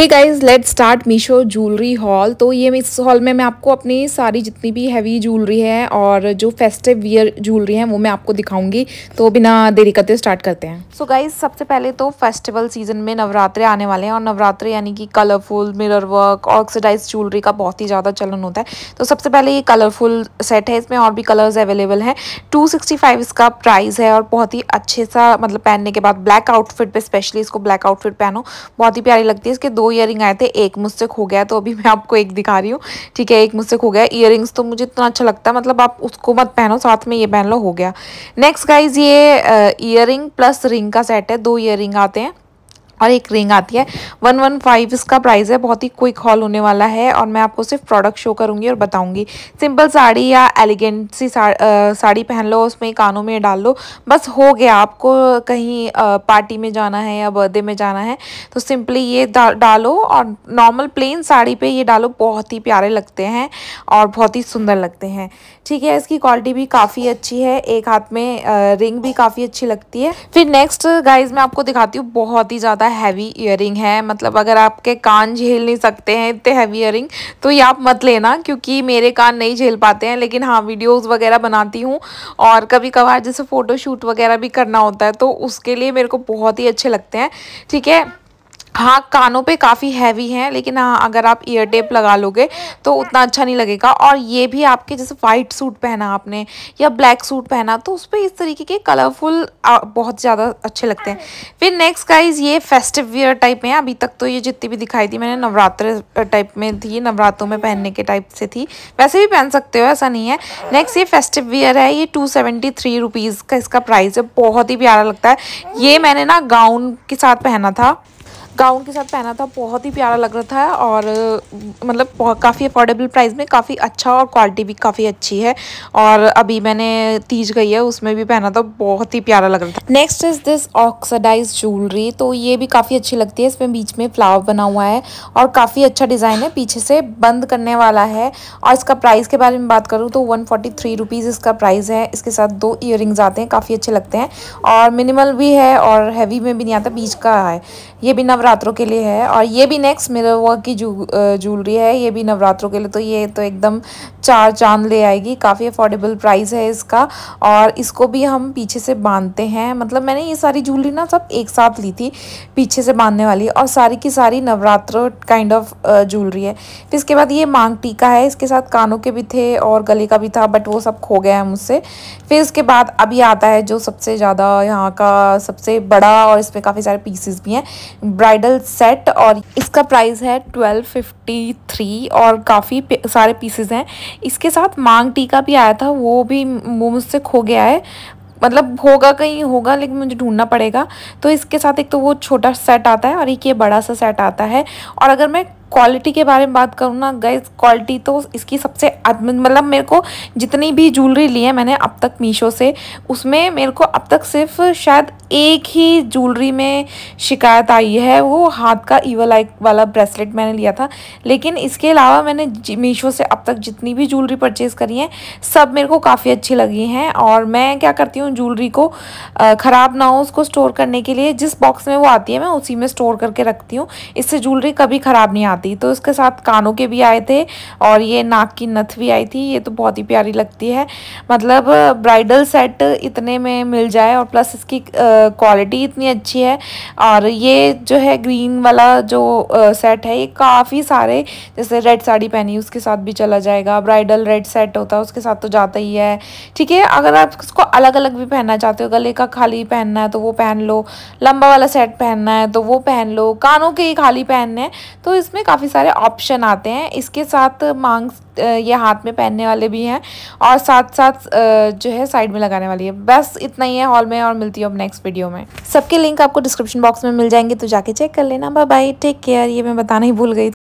हे guys let start Meesho jewellery haul तो ये इस हॉल में मैं आपको अपनी सारी जितनी भी हैवी ज्वेलरी है और जो फेस्टिव वियर ज्वेलरी है वो मैं आपको दिखाऊंगी तो बिना देरी करते स्टार्ट करते हैं सो so गाइज सबसे पहले तो फेस्टिवल सीजन में नवरात्रे आने वाले हैं और नवरात्रे यानी कि colourful mirror work oxidise jewellery का बहुत ही ज़्यादा चलन होता है तो सबसे पहले ये कलरफुल सेट है इसमें और भी कलर्स अवेलेबल हैं टू इसका प्राइस है और बहुत ही अच्छे सा मतलब पहनने के बाद ब्लैक आउटफिट पर स्पेशली इसको ब्लैक आउटफिट पहनो बहुत ही प्यारी लगती है इसके दो दो आए थे एक मुझसे खो गया तो अभी मैं आपको एक दिखा रही हूँ ठीक है एक मुझसे खो गया ईयर तो मुझे इतना अच्छा लगता है मतलब आप उसको मत पहनो साथ में ये पहन लो हो गया नेक्स्ट गाइज ये ईयर प्लस रिंग का सेट है दो ईयर आते हैं और एक रिंग आती है वन वन फाइव इसका प्राइस है बहुत ही क्विक हॉल होने वाला है और मैं आपको सिर्फ प्रोडक्ट शो करूँगी और बताऊँगी सिंपल साड़ी या एलिगेंट सी साड़ी पहन लो उसमें कानों में डाल लो बस हो गया आपको कहीं पार्टी में जाना है या बर्थडे में जाना है तो सिंपली ये डालो और नॉर्मल प्लेन साड़ी पर ये डालो बहुत ही प्यारे लगते हैं और बहुत ही सुंदर लगते हैं ठीक है इसकी क्वालिटी भी काफ़ी अच्छी है एक हाथ में रिंग भी काफ़ी अच्छी लगती है फिर नेक्स्ट गाइज मैं आपको दिखाती हूँ बहुत ही ज़्यादा हैवी ईयरिंग है मतलब अगर आपके कान झेल नहीं सकते हैं इतने हैवी ईयरिंग तो ये आप मत लेना क्योंकि मेरे कान नहीं झेल पाते हैं लेकिन हाँ वीडियोस वगैरह बनाती हूँ और कभी कभार जैसे फ़ोटोशूट वगैरह भी करना होता है तो उसके लिए मेरे को बहुत ही अच्छे लगते हैं ठीक है हाँ कानों पे काफ़ी हैवी हैं लेकिन हाँ अगर आप ईयर टेप लगा लोगे तो उतना अच्छा नहीं लगेगा और ये भी आपके जैसे वाइट सूट पहना आपने या ब्लैक सूट पहना तो उस पर इस तरीके के कलरफुल बहुत ज़्यादा अच्छे लगते हैं फिर नेक्स्ट गाइस ये फेस्टिव वियर टाइप में अभी तक तो ये जितनी भी दिखाई थी मैंने नवरात्र टाइप में थी नवरात्रों में पहनने के टाइप से थी वैसे भी पहन सकते हो ऐसा नहीं है नेक्स्ट ये फेस्टिव वियर है ये टू सेवेंटी थ्री रुपीज़ का इसका प्राइस है बहुत ही प्यारा लगता है ये मैंने ना गाउन के साथ पहना था गाउन के साथ पहना था बहुत ही प्यारा लग रहा था और मतलब काफ़ी अफोर्डेबल प्राइस में काफ़ी अच्छा और क्वालिटी भी काफ़ी अच्छी है और अभी मैंने तीज गई है उसमें भी पहना था बहुत ही प्यारा लग रहा था next is this oxidise jewellery तो ये भी काफ़ी अच्छी लगती है इसमें बीच में फ्लावर बना हुआ है और काफ़ी अच्छा डिज़ाइन है पीछे से बंद करने वाला है और इसका प्राइस के बारे में बात करूँ तो वन फोर्टी इसका प्राइस है इसके साथ दो ईयर आते हैं काफ़ी अच्छे लगते हैं और मिनिमल भी है और हैवी में भी नहीं आता बीच का है ये भी नवरात्रों के लिए है और ये भी नेक्स्ट मेरे वर्क की जू ज्वेलरी है ये भी नवरात्रों के लिए तो ये तो एकदम चार चांद ले आएगी काफ़ी अफोर्डेबल प्राइस है इसका और इसको भी हम पीछे से बांधते हैं मतलब मैंने ये सारी ज्वेलरी ना सब एक साथ ली थी पीछे से बांधने वाली और सारी की सारी नवरात्र काइंड ऑफ ज्वेलरी है फिर इसके बाद ये मांग टीका है इसके साथ कानों के भी थे और गले का भी था बट वो सब खो गया है मुझसे फिर इसके बाद अभी आता है जो सबसे ज़्यादा यहाँ का सबसे बड़ा और इसमें काफ़ी सारे पीसेस भी हैं ब्राइडल सेट और इसका प्राइस है ट्वेल्व फिफ्टी थ्री और काफ़ी सारे पीसेज हैं इसके साथ मांग टीका भी आया था वो भी मुझसे खो गया है मतलब होगा कहीं होगा लेकिन मुझे ढूंढना पड़ेगा तो इसके साथ एक तो वो छोटा सेट आता है और एक ये बड़ा सा सेट आता है और अगर मैं क्वालिटी के बारे में बात करूँ ना गैस क्वालिटी तो इसकी सबसे मतलब मेरे को जितनी भी ज्वेलरी ली है मैंने अब तक मीशो से उसमें मेरे को अब तक सिर्फ शायद एक ही ज्वेलरी में शिकायत आई है वो हाथ का ईवल आई वाला ब्रेसलेट मैंने लिया था लेकिन इसके अलावा मैंने मीशो से अब तक जितनी भी ज्वेलरी परचेज़ करी है सब मेरे को काफ़ी अच्छी लगी हैं और मैं क्या करती हूँ ज्वेलरी को ख़राब ना हो उसको स्टोर करने के लिए जिस बॉक्स में वो आती है मैं उसी में स्टोर करके रखती हूँ इससे ज्वेलरी कभी ख़राब नहीं आती तो इसके साथ कानों के भी आए थे और ये नाक की नथ भी आई थी ये तो बहुत ही प्यारी लगती है मतलब ब्राइडल सेट इतने में मिल जाए और प्लस इसकी आ, क्वालिटी इतनी अच्छी है और ये जो है ग्रीन वाला जो सेट है ये काफ़ी सारे जैसे रेड साड़ी पहनी उसके साथ भी चला जाएगा ब्राइडल रेड सेट होता है उसके साथ तो जाता ही है ठीक है अगर आप उसको अलग अलग भी पहनना चाहते हो गले का खाली पहनना है तो वो पहन लो लंबा वाला सेट पहनना है तो वो पहन लो कानों के ही खाली पहनने हैं तो इसमें काफ़ी सारे ऑप्शन आते हैं इसके साथ मांग ये हाथ में पहनने वाले भी हैं और साथ साथ जो है साइड में लगाने वाली है बस इतना ही है हॉल में और मिलती हूँ अब नेक्स्ट वीडियो में सबके लिंक आपको डिस्क्रिप्शन बॉक्स में मिल जाएंगे तो जाके चेक कर लेना बाय बाय टेक केयर ये मैं बताना ही भूल गई